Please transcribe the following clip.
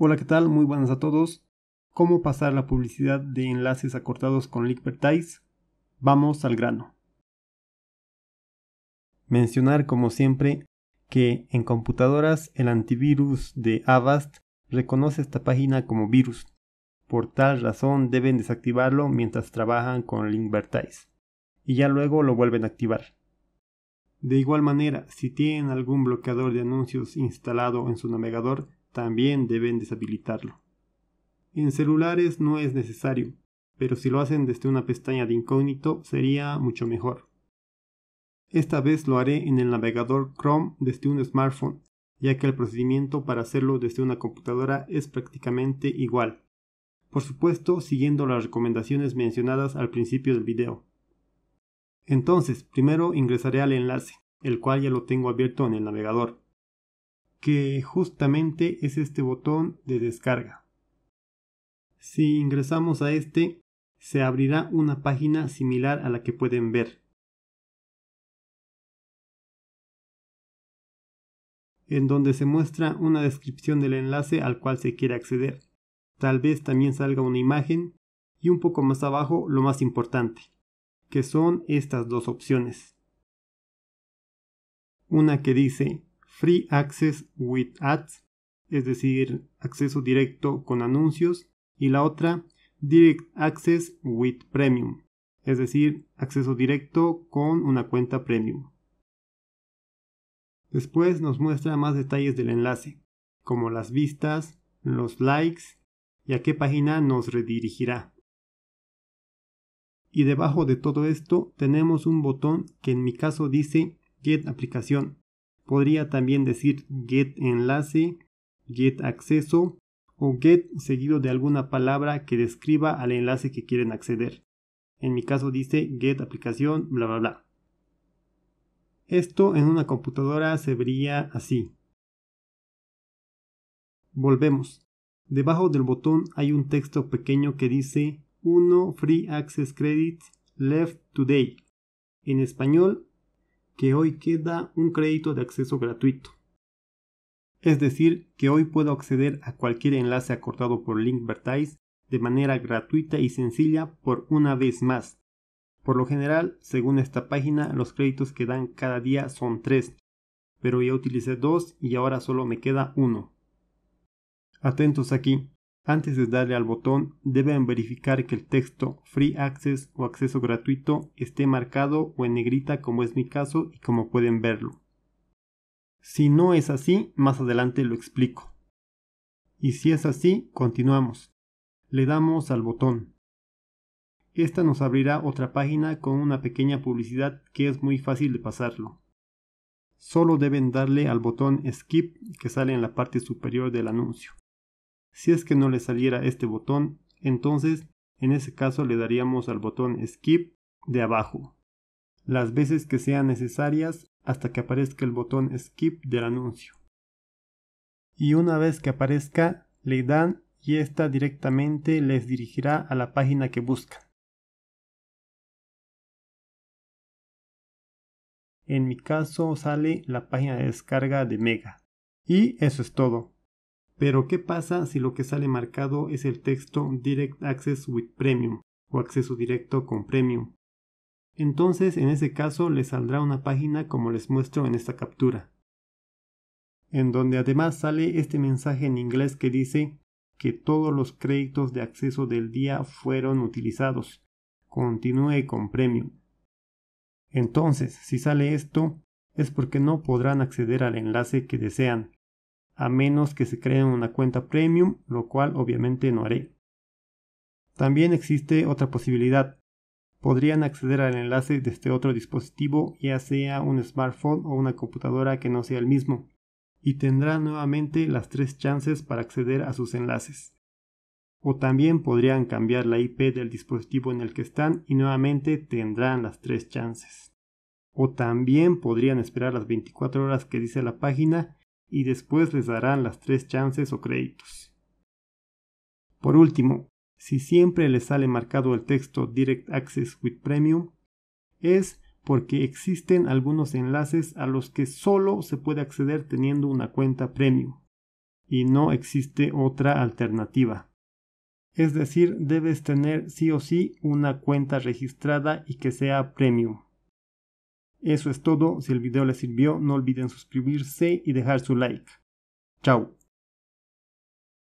Hola, ¿qué tal? Muy buenas a todos. ¿Cómo pasar la publicidad de enlaces acortados con Linkvertise? Vamos al grano. Mencionar, como siempre, que en computadoras el antivirus de Avast reconoce esta página como virus. Por tal razón deben desactivarlo mientras trabajan con Linkvertise y ya luego lo vuelven a activar. De igual manera, si tienen algún bloqueador de anuncios instalado en su navegador, también deben deshabilitarlo. En celulares no es necesario, pero si lo hacen desde una pestaña de incógnito sería mucho mejor. Esta vez lo haré en el navegador Chrome desde un smartphone, ya que el procedimiento para hacerlo desde una computadora es prácticamente igual. Por supuesto, siguiendo las recomendaciones mencionadas al principio del video. Entonces, primero ingresaré al enlace, el cual ya lo tengo abierto en el navegador que justamente es este botón de descarga. Si ingresamos a este, se abrirá una página similar a la que pueden ver. en donde se muestra una descripción del enlace al cual se quiere acceder. Tal vez también salga una imagen y un poco más abajo lo más importante, que son estas dos opciones. Una que dice Free Access with Ads, es decir, acceso directo con anuncios, y la otra Direct Access with Premium, es decir, acceso directo con una cuenta premium. Después nos muestra más detalles del enlace, como las vistas, los likes y a qué página nos redirigirá. Y debajo de todo esto tenemos un botón que en mi caso dice Get aplicación, Podría también decir get enlace, get acceso o get seguido de alguna palabra que describa al enlace que quieren acceder. En mi caso dice get aplicación, bla bla bla. Esto en una computadora se vería así. Volvemos. Debajo del botón hay un texto pequeño que dice 1 Free Access Credit Left Today. En español que hoy queda un crédito de acceso gratuito. Es decir, que hoy puedo acceder a cualquier enlace acortado por Linkvertise de manera gratuita y sencilla por una vez más. Por lo general, según esta página, los créditos que dan cada día son tres, pero ya utilicé dos y ahora solo me queda uno. Atentos aquí, antes de darle al botón, deben verificar que el texto Free Access o acceso gratuito esté marcado o en negrita como es mi caso y como pueden verlo. Si no es así, más adelante lo explico. Y si es así, continuamos. Le damos al botón. Esta nos abrirá otra página con una pequeña publicidad que es muy fácil de pasarlo. Solo deben darle al botón Skip que sale en la parte superior del anuncio. Si es que no le saliera este botón, entonces en ese caso le daríamos al botón skip de abajo, las veces que sean necesarias hasta que aparezca el botón skip del anuncio. Y una vez que aparezca, le dan y esta directamente les dirigirá a la página que buscan. En mi caso sale la página de descarga de Mega. Y eso es todo. Pero, ¿qué pasa si lo que sale marcado es el texto Direct Access with Premium o acceso directo con Premium? Entonces, en ese caso, les saldrá una página como les muestro en esta captura, en donde además sale este mensaje en inglés que dice que todos los créditos de acceso del día fueron utilizados. Continúe con Premium. Entonces, si sale esto, es porque no podrán acceder al enlace que desean, a menos que se creen una cuenta premium, lo cual obviamente no haré. También existe otra posibilidad. Podrían acceder al enlace de este otro dispositivo, ya sea un smartphone o una computadora que no sea el mismo, y tendrán nuevamente las tres chances para acceder a sus enlaces. O también podrían cambiar la IP del dispositivo en el que están y nuevamente tendrán las tres chances. O también podrían esperar las 24 horas que dice la página y después les darán las tres chances o créditos. Por último, si siempre les sale marcado el texto Direct Access with Premium, es porque existen algunos enlaces a los que solo se puede acceder teniendo una cuenta Premium, y no existe otra alternativa. Es decir, debes tener sí o sí una cuenta registrada y que sea Premium. Eso es todo, si el video les sirvió no olviden suscribirse y dejar su like. Chao.